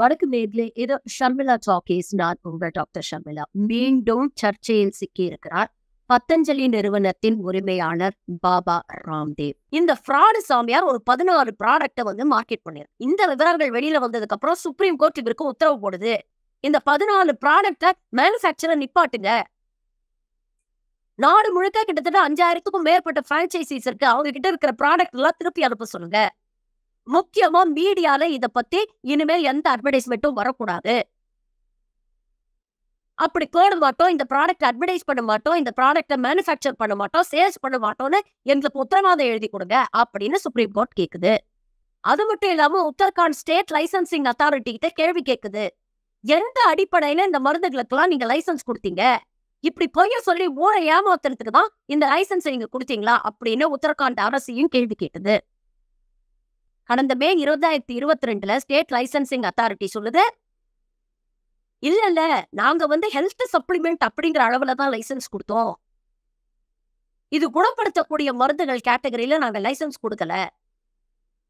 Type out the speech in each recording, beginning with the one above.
வடக்கு மேற்கிலே ஏதோ ஷர்மிளா நான் உங்கள் டாக்டர் ஷர்மிளா மீண்டும் சர்ச்சையில் சிக்கியிருக்கிறார் பத்தஞ்சலி நிறுவனத்தின் உரிமையாளர் பாபா ராம்தேவ் இந்த ஃப்ராடு சாமியார் ஒரு பதினாறு ப்ராடக்டை வந்து மார்க்கெட் பண்ணிரு இந்த விவரங்கள் வெளியில வந்ததுக்கு அப்புறம் சுப்ரீம் கோர்ட் இவருக்கு உத்தரவு போடுது இந்த பதினாலு ப்ராடக்டை மேனுஃபேக்சரை நிப்பாட்டுங்க நாடு முழுக்க கிட்டத்தட்ட அஞ்சாயிரத்துக்கும் மேற்பட்ட பிரான்ச்சைசிஸ் இருக்கு அவங்க கிட்ட இருக்கிற ப்ராடக்ட் எல்லாம் திருப்பி அனுப்ப சொல்லுங்க முக்கியமா மீடியால இத பத்தி இனிமே எந்த அட்வர்டைஸ்மெண்ட்டும் வரக்கூடாது அப்படி போட மாட்டோம் இந்த ப்ராடக்ட் அட்வர்டைஸ் பண்ண மாட்டோம் இந்த ப்ராடக்ட மேனுஃபேக்சர் பண்ண மாட்டோம் சேல்ஸ் பண்ண மாட்டோம்னு எங்களுக்கு உத்தரவாதம் எழுதி கொடுங்க அப்படின்னு சுப்ரீம் கோர்ட் கேக்குது அது மட்டும் இல்லாம உத்தரகாண்ட் ஸ்டேட் லைசன்சிங் அத்தாரிட்டி கிட்ட கேள்வி கேக்குது எந்த அடிப்படையில இந்த மருந்துகளுக்கெல்லாம் நீங்க லைசன்ஸ் கொடுத்தீங்க இப்படி பொய்ய சொல்லி ஊரை ஏமாத்துறதுக்கு தான் இந்த லைசன்ஸ் நீங்க கொடுத்தீங்களா அப்படின்னு உத்தரகாண்ட் அரசையும் கேள்வி கேட்டது கடந்த மே இருபதாயிரத்தி இருபத்தி ரெண்டுல ஸ்டேட் லைசன்சிங் அத்தாரிட்டி சொல்லுது இல்ல இல்ல நாங்க வந்து ஹெல்த் சப்ளிமெண்ட் அப்படிங்கிற அளவுல தான் லைசன்ஸ் கொடுத்தோம் இது குணப்படுத்தக்கூடிய மருந்துகள் கேட்டகரியில நாங்க லைசன்ஸ் கொடுக்கல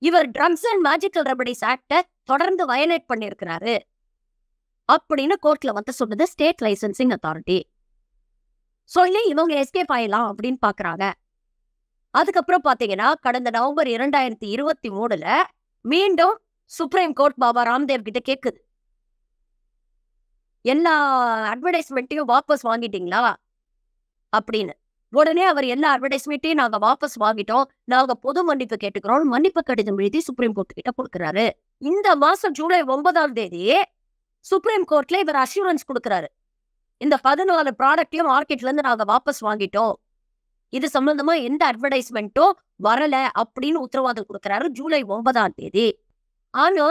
இவர் ட்ரக்ஸ் அண்ட் மேஜிக்கல் ரெமடிஸ் ஆக்ட தொடர்ந்து வயலேட் பண்ணிருக்கிறாரு அப்படின்னு கோர்ட்ல வந்து சொன்னது ஸ்டேட் லைசன்சிங் அத்தாரிட்டி சொல்லி இவங்க எஸ்கேப் ஆயிடலாம் அப்படின்னு பாக்குறாங்க அதுக்கப்புறம் பாத்தீங்கன்னா கடந்த நவம்பர் இரண்டாயிரத்தி இருபத்தி மூணுல மீண்டும் சுப்ரீம் கோர்ட் பாபா ராம்தேவ் கிட்ட கேக்குது எல்லா அட்வர்டைஸ்மெண்ட்டையும் வாபஸ் வாங்கிட்டீங்களா அப்படின்னு உடனே அவர் எல்லா அட்வர்டைஸ்மெண்ட்டையும் நாங்க வாபஸ் வாங்கிட்டோம் நாங்க பொது மன்னிப்பு கேட்டுக்கிறோம் மன்னிப்பு கடிதம் எழுதி சுப்ரீம் கோர்ட் கிட்ட கொடுக்குறாரு இந்த மாசம் ஜூலை ஒன்பதாம் தேதி சுப்ரீம் கோர்ட்ல இவர் அஷூரன்ஸ் கொடுக்குறாரு இந்த பதினாலு ப்ராடக்டையும் மார்க்கெட்ல இருந்து நாங்க வாபஸ் வாங்கிட்டோம் இது சம்பந்தமா எந்த அட்வர்டைஸ்மெண்ட்டும் வரல அப்படின்னு உத்தரவாதம் கொடுக்கிறாரு ஜூலை ஒன்பதாம் தேதி ஆனா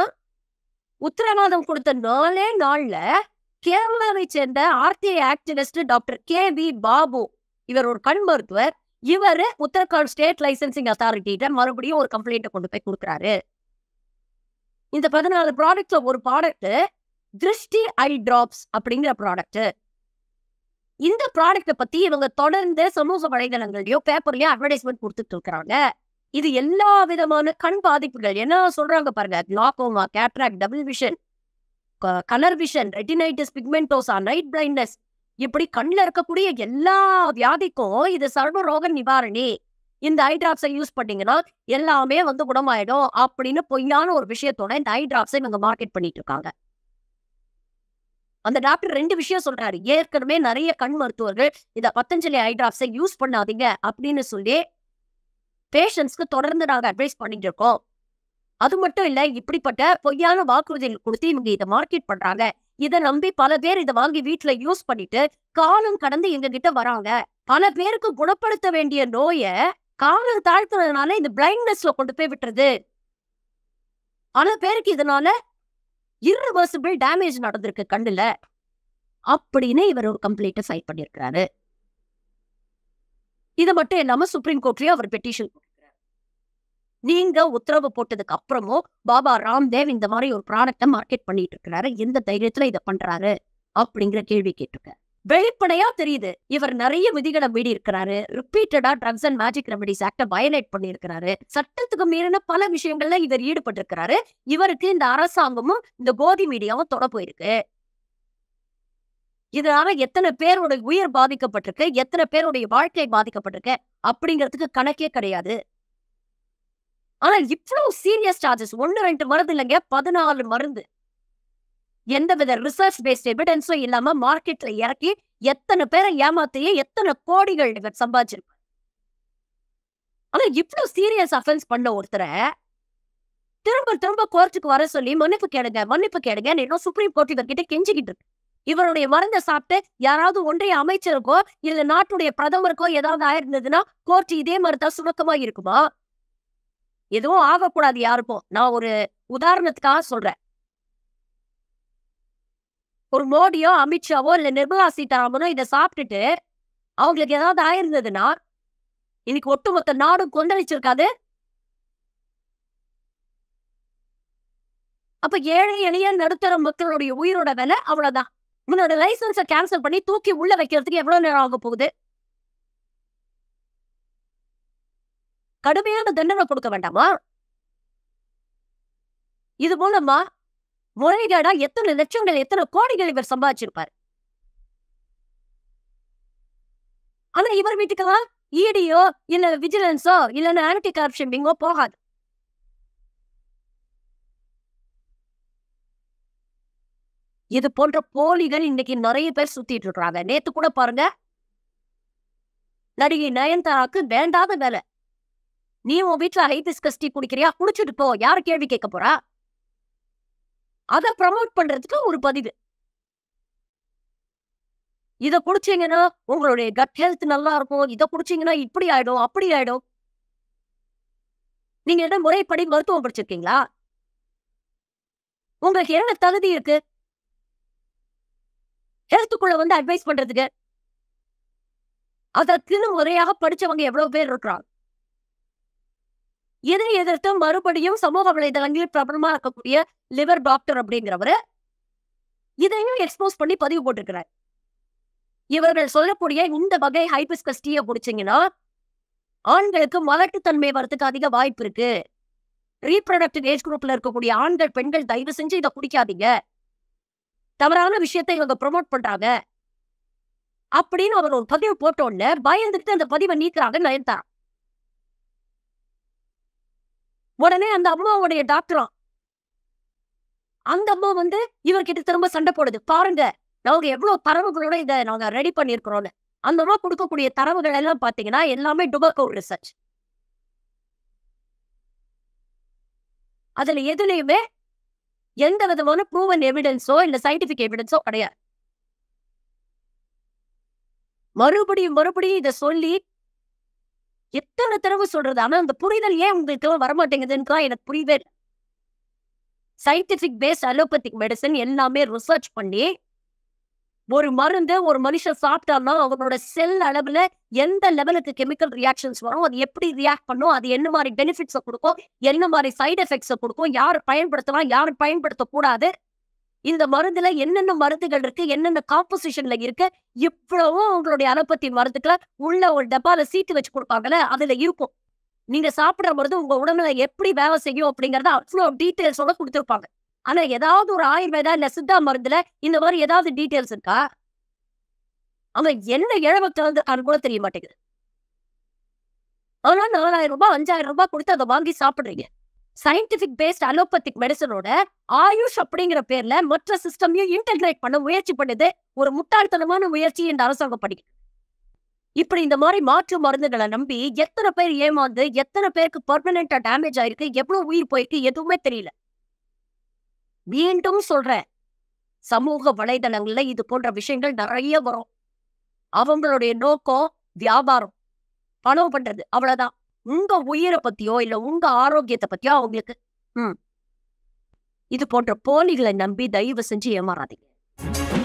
உத்தரவாதம் கொடுத்த நாலே நாள்ல கேரளாவை சேர்ந்த RTI activist doctor K V Babu இவர் ஒரு கண் மருத்துவர் இவர் உத்தரகாண்ட் ஸ்டேட் லைசன்சிங் அத்தாரிட்ட மறுபடியும் ஒரு கம்ப்ளைண்ட்டை கொண்டு போய் கொடுக்குறாரு இந்த பதினாலு ப்ராடக்ட்ல ஒரு ப்ராடக்ட் திருஷ்டி ஐ டிராப்ஸ் அப்படிங்கிற ப்ராடக்ட் இந்த ப்ராடக்ட பத்தி இவங்க தொடர்ந்து சமூக வலைதளங்கள்லயோ பேப்பர்லயோ அட்வர்டைஸ்மெண்ட் கொடுத்துட்டு இருக்கிறாங்க இது எல்லா விதமான கண் பாதிப்புகள் என்ன சொல்றாங்க பாருங்க glaucoma cataract double vision colour vision retinitis pigmentosa night blindness இப்படி கண்ணில் இருக்கக்கூடிய எல்லா வியாதிக்கும் இது சர்வ ரோக நிவாரணி இந்த ஐ டிராப்ஸை யூஸ் பண்ணீங்கன்னா எல்லாமே வந்து குணமாயிடும் அப்படின்னு பொய்யான ஒரு விஷயத்தோட இந்த ஐ டிராப்ஸை இவங்க மார்க்கெட் பண்ணிட்டு இருக்காங்க அந்த டாக்டர் ரெண்டு விஷயம் சொல்றாரு ஏற்கனவே நிறைய கண் மருத்துவர்கள் இந்த பத்தஞ்சலி ஐ யூஸ் பண்ணாதீங்க அப்படின்னு சொல்லி பேஷண்ட்ஸ்க்கு தொடர்ந்து நாங்கள் அட்வைஸ் பண்ணிட்டு இருக்கோம் அது மட்டும் இல்லை இப்படிப்பட்ட பொய்யான வாக்குறுதிகள் கொடுத்து இவங்க இதை மார்க்கெட் பண்றாங்க இதை நம்பி பல பேர் இதை வாங்கி வீட்டுல யூஸ் பண்ணிட்டு காலம் கடந்து எங்க கிட்ட வராங்க பல பேருக்கு குணப்படுத்த வேண்டிய நோயை காலம் தாழ்த்துறதுனால இந்த பிளைண்ட்னஸ்ல கொண்டு போய் விட்டுறது பல பேருக்கு இதனால இர்ரிவர்சிபிள் டேமேஜ் நடந்திருக்கு கண்ணுல அப்படின்னு இவர் ஒரு கம்ப்ளைண்ட்டை சைட் பண்ணியிருக்கிறாரு இது மட்டும் இல்லாம சுப்ரீம் கோர்ட்லயும் அவர் பெட்டிஷன் நீங்க உத்தரவு போட்டதுக்கு அப்புறமும் பாபா ராம்தேவ் இந்த மாதிரி ஒரு ப்ராடக்டை மார்க்கெட் பண்ணிட்டு இருக்கிறாரு எந்த தைரியத்துல இதை பண்றாரு அப்படிங்கிற கேள்வி கேட்டிருக்காரு வெளிப்படையா தெரியுது இவர் நிறைய விதிகளை மீடி இருக்கிறாரு ரிப்பீட்டடா ட்ரக்ஸ் அண்ட் மேஜிக் ரெமடிஸ் ஆக்ட வயலேட் பண்ணியிருக்கிறாரு சட்டத்துக்கு மீறின பல விஷயங்கள்ல இவர் ஈடுபட்டிருக்கிறாரு இவருக்கு இந்த அரசாங்கமும் இந்த கோதி மீடியாவும் தொட போயிருக்கு இதனால எத்தனை பேருடைய உயிர் பாதிக்கப்பட்டிருக்கு எத்தனை பேருடைய வாழ்க்கை பாதிக்கப்பட்டிருக்கு அப்படிங்கிறதுக்கு கணக்கே கிடையாது ஆனா இவ்வளவு சீரியஸ் சார்ஜஸ் ஒன்னு ரெண்டு மருந்து இல்லைங்க பதினாலு மருந்து எந்தவித ரிசர்ச் பேஸ்ட் எவிடென்ஸும் இல்லாம மார்க்கெட்ல இறக்கி எத்தனை பேரை ஏமாத்தியே எத்தனை கோடிகள் இவர் சம்பாதிச்சிருப்பார் ஆனா இவ்வளவு சீரியஸ் அஃபென்ஸ் பண்ண ஒருத்தரை திரும்ப திரும்ப கோர்ட்டுக்கு வர சொல்லி மன்னிப்பு கேடுங்க மன்னிப்பு கேடுங்க இன்னும் சுப்ரீம் கோர்ட் இவர்கிட்ட கெஞ்சிக்கிட்டு இருக்கு இவருடைய மருந்த சாப்பிட்டு யாராவது ஒன்றிய அமைச்சருக்கோ இல்ல நாட்டுடைய பிரதமருக்கோ ஏதாவது ஆயிருந்ததுன்னா கோர்ட் இதே மாதிரி தான் சுணக்கமா இருக்குமா எதுவும் ஆகக்கூடாது யாருக்கும் நான் ஒரு உதாரணத்துக்காக சொல்றேன் ஒரு மோடியோ அமித்ஷாவோ இல்லை நிர்மலா சீதாராமனோ இதை சாப்பிட்டுட்டு அவங்களுக்கு ஏதாவது ஆயிருந்ததுன்னா இன்னைக்கு ஒட்டுமொத்த நாடும் கொந்தளிச்சிருக்காது அப்ப ஏழை எளிய நடுத்தர மக்களுடைய உயிரோட விலை அவ்வளவுதான் உங்களோட லைசன்ஸை கேன்சல் பண்ணி தூக்கி உள்ள வைக்கிறதுக்கு எவ்வளவு நேரம் ஆக போகுது கடுமையான தண்டனை கொடுக்க வேண்டாமா இது மூலமா முறைகேடா எத்தனை லட்சங்கள் எத்தனை கோடிகள் இவர் சம்பாதிச்சிருப்பார் ஆனா இவர் வீட்டுக்கெல்லாம் இடியோ e இல்ல விஜிலன்ஸோ இல்ல ஆன்டி கரப்ஷன் பிங்கோ போகாது இது போன்ற போலிகள் இன்னைக்கு நிறைய பேர் சுத்திட்டு இருக்காங்க நேத்து கூட பாருங்க நடிகை நயன்தாராக்கு வேண்டாத வேலை நீ உன் வீட்டுல ஹைபிஸ்கஸ் கஸ்டி குடிக்கிறியா குடிச்சிட்டு போ யாரு கேள்வி கேட்க போறா அதை ப்ரமோட் பண்றதுக்கு ஒரு பதிவு இதை குடிச்சீங்கன்னா உங்களுடைய கட் ஹெல்த் நல்லா இருக்கும் இதை குடிச்சீங்கன்னா இப்படி ஆயிடும் அப்படி ஆயிடும் நீங்க என்ன முறைப்படி மருத்துவம் படிச்சிருக்கீங்களா உங்களுக்கு என்ன தகுதி இருக்கு ஹெல்த்துக்குள்ள வந்து அட்வைஸ் பண்றதுக்கு அதற்கு முறையாக படிச்சவங்க எவ்வளவு பேர் இருக்கிறாங்க இதை எதிர்த்து மறுபடியும் சமூக வலைதளங்களில் பிரபலமா இருக்கக்கூடிய லிவர் டாக்டர் அப்படிங்கிறவரு இதையும் எக்ஸ்போஸ் பண்ணி பதிவு போட்டிருக்கிறார் இவர்கள் சொல்லக்கூடிய இந்த வகை ஹைபிஸ் டீயை குடிச்சிங்கன்னா ஆண்களுக்கு மலட்டுத்தன்மை வரத்துக்கு அதிக வாய்ப்பு இருக்கு ரீப்ரடக்டிவ் ஏஜ் குரூப்ல இருக்கக்கூடிய ஆண்கள் பெண்கள் தயவு செஞ்சு இதை குடிக்காதீங்க தவறான விஷயத்தை இவங்க ப்ரொமோட் பண்றாங்க அப்படின்னு அவர் ஒரு பதிவு போட்டோன்னு பயந்துட்டு அந்த பதிவை நீக்கிறாங்க நயன்தாரா உடனே அந்த அம்மாவுடைய டாக்டரும் அந்த அம்மா வந்து இவர்கிட்ட திரும்ப சண்டை போடுது பாருங்க நாங்க எவ்வளவு தரவுகளோட இதை நாங்க ரெடி பண்ணிருக்கிறோம் அந்த அம்மா கொடுக்கக்கூடிய தரவுகள் எல்லாம் பாத்தீங்கன்னா எல்லாமே டுபக்கோ ரிசர்ச் அதுல எதுலையுமே எந்த விதமான ப்ரூவன் எவிடன்ஸோ இல்ல சயின்டிபிக் எவிடன்ஸோ கிடையாது மறுபடியும் மறுபடியும் இதை சொல்லி எத்தனை தடவை சொல்றது ஆனா அந்த புரிதல் ஏன் உங்களுக்கு வரமாட்டேங்குதுன்னு எனக்கு புரியவே சயின்டிபிக் பேஸ்ட் அலோபத்திக் மெடிசன் எல்லாமே ரிசர்ச் பண்ணி ஒரு மருந்து ஒரு மனுஷன் சாப்பிட்டாலும் அவங்களோட செல் அளவுல எந்த லெவலுக்கு கெமிக்கல் ரியாக்ஷன்ஸ் வரும் அது எப்படி ரியாக்ட் பண்ணும் அது என்ன மாதிரி பெனிஃபிட்ஸை கொடுக்கும் என்ன மாதிரி சைடு எஃபெக்ட்ஸை கொடுக்கும் யார் பயன்படுத்தலாம் யார் பயன்படுத்தக்கூடாது இந்த மருந்துல என்னென்ன மருந்துகள் இருக்கு என்னென்ன காம்போசிஷன்ல இருக்கு இவ்வளவும் உங்களுடைய அலோபதி மருந்துக்களை உள்ள ஒரு டப்பால சீட்டு வச்சு கொடுப்பாங்கல்ல அதுல இருக்கும் நீங்க சாப்பிடற மருந்து உங்க உடம்புல எப்படி வேலை செய்யும் அப்படிங்கறத அவ்வளோ டீட்டெயில்ஸோட கொடுத்துருப்பாங்க ஆனா ஏதாவது ஒரு ஆயுர்வேதா இல்ல சித்தா மருந்துல இந்த மாதிரி ஏதாவது டீட்டெயில்ஸ் இருக்கா அவன் என்ன இழவை அது கூட தெரிய மாட்டேங்குது அதனால நாலாயிரம் ரூபாய் அஞ்சாயிரம் ரூபாய் கொடுத்து அதை வாங்கி சாப்பிடுறீங்க சயின்டிபிக் பேஸ்ட் அலோபத்திக் மெடிசனோட ஆயுஷ் அப்படிங்கிற பேர்ல மற்ற சிஸ்டமையும் இன்டெகிரேட் பண்ண முயற்சி பண்ணுது ஒரு முட்டாள்தனமான முயற்சி என்று அரசாங்கம் இப்படி இந்த மாதிரி மாற்று மருந்துகளை நம்பி எத்தனை பேர் ஏமாந்து எத்தனை பேருக்கு பர்மனண்டா டேமேஜ் ஆயிருக்கு எவ்வளவு உயிர் போயிருக்கு எதுவுமே தெரியல மீண்டும் சொல்றேன் சமூக வலைதளங்கள்ல இது போன்ற விஷயங்கள் நிறைய வரும் அவங்களுடைய நோக்கம் வியாபாரம் பணம் பண்றது அவ்வளவுதான் உங்க உயிரை பத்தியோ இல்ல உங்க ஆரோக்கியத்தை பத்தியோ அவங்களுக்கு இது போன்ற போலிகளை நம்பி தயவு செஞ்சு ஏமாறாதீங்க